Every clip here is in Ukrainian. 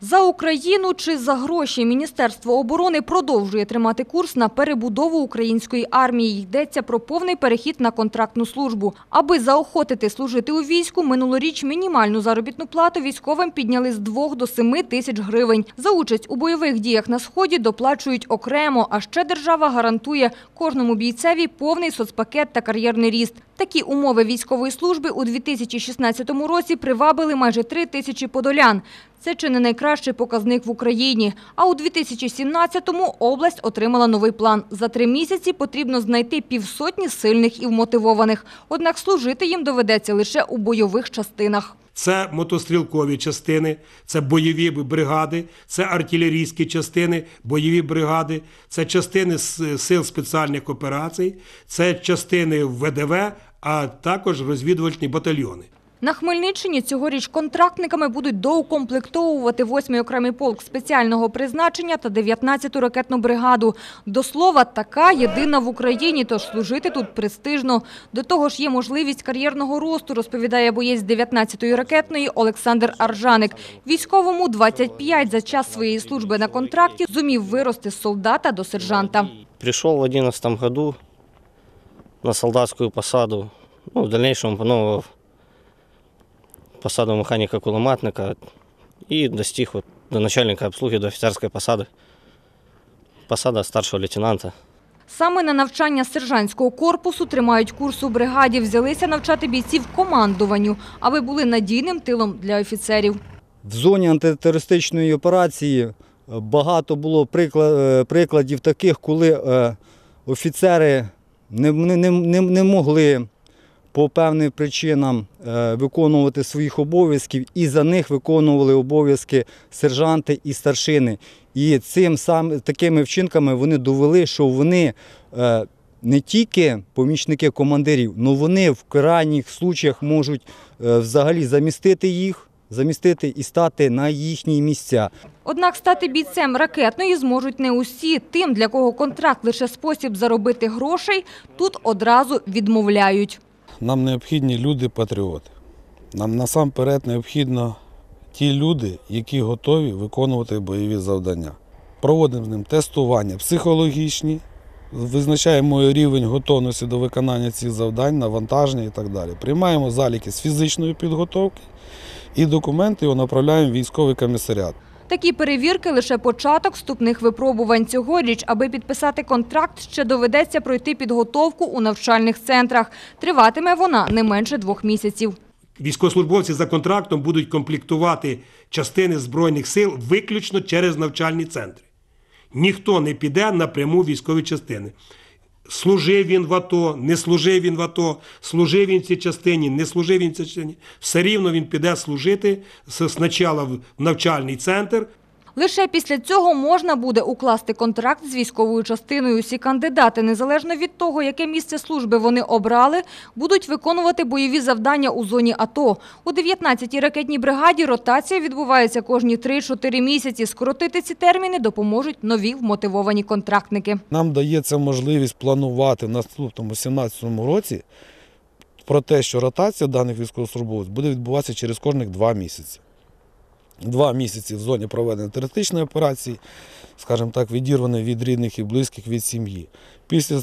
За Україну чи за гроші Міністерство оборони продовжує тримати курс на перебудову української армії. Йдеться про повний перехід на контрактну службу. Аби заохотити служити у війську, минулоріч мінімальну заробітну плату військовим підняли з 2 до 7 тисяч гривень. За участь у бойових діях на сході доплачують окремо, а ще держава гарантує кожному бійцеві повний соцпакет та кар'єрний ріст. Такі умови військової служби у 2016 році привабили майже 3 тисячі подолян. Це чи не найкраще найкращий показник в Україні. А у 2017-му область отримала новий план. За три місяці потрібно знайти півсотні сильних і вмотивованих. Однак служити їм доведеться лише у бойових частинах. Це мотострілкові частини, це бойові бригади, це артилерійські частини, бойові бригади, це частини сил спеціальних операцій, це частини ВДВ, а також розвідувальні батальйони. На Хмельниччині цьогоріч контрактниками будуть доукомплектовувати 8-й окремий полк спеціального призначення та 19-ту ракетну бригаду. До слова, така єдина в Україні, тож служити тут престижно. До того ж, є можливість кар'єрного росту, розповідає боєць 19-ї ракетної Олександр Аржаник. Військовому 25 за час своєї служби на контракті зумів вирости з солдата до сержанта. Прийшов в 2011 році на солдатську посаду. Ну, в дальнейшем поновив посаду механика-кулематника и достиг вот до начальника обслуги, до офицерской посады, посада старшего лейтенанта. Саме на навчання сержантського корпусу тримають курс у бригаді. Взялися навчати бійців командуванню, аби були надійним тилом для офіцерів. В зоні антитерористичної операції е, багато було е, прикладів таких, коли е, офіцери не могли по певним причинам е, виконувати своїх обов'язків, і за них виконували обов'язки сержанти і старшини. І цим сам такими вчинками вони довели, що вони е, не тільки помічники командирів, але вони в крайніх случаях можуть е, взагалі замістити їх. Замістити і стати на їхні місця. Однак стати бійцем ракетної зможуть не усі. Тим, для кого контракт лише спосіб заробити грошей, тут одразу відмовляють нам необхідні люди-патріоти. Нам насамперед необхідно ті люди, які готові виконувати бойові завдання. Проводимо з ним тестування психологічні, визначаємо рівень готовності до виконання цих завдань, навантаження і так далі. Приймаємо заліки з фізичної підготовки і документи його направляємо в військовий комісаріат. Такі перевірки лише початок вступних випробувань цьогоріч. Аби підписати контракт, ще доведеться пройти підготовку у навчальних центрах. Триватиме вона не менше двох місяців. Військовослужбовці за контрактом будуть комплектувати частини збройних сил виключно через навчальні центри. Ніхто не піде напряму військові частини. Служив він в АТО, не служив він в АТО, служив він в цій частині, не служив він в цій частині. Все рівно він піде служити спочатку в навчальний центр, Лише після цього можна буде укласти контракт з військовою частиною. Усі кандидати, незалежно від того, яке місце служби вони обрали, будуть виконувати бойові завдання у зоні АТО. У 19-й ракетній бригаді ротація відбувається кожні 3-4 місяці. Скоротити ці терміни допоможуть нові вмотивовані контрактники. Нам дається можливість планувати в наступному 17-му році про те, що ротація даних військовослужбовців буде відбуватися через кожних два місяці. Два місяці в зоні проведення терористичної операції, скажімо так, відірваний від рідних і близьких від сім'ї. Після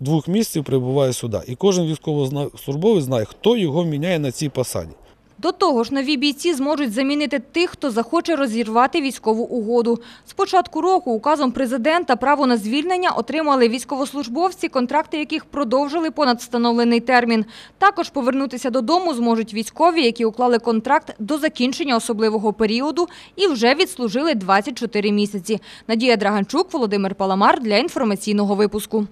двох місяців прибуває сюди. І кожен військовослужбовець знає, хто його міняє на цій посаді. До того ж, нові бійці зможуть замінити тих, хто захоче розірвати військову угоду. З початку року указом президента право на звільнення отримали військовослужбовці, контракти яких продовжили понад встановлений термін. Також повернутися додому зможуть військові, які уклали контракт до закінчення особливого періоду і вже відслужили 24 місяці. Надія Драганчук, Володимир Паламар для інформаційного випуску.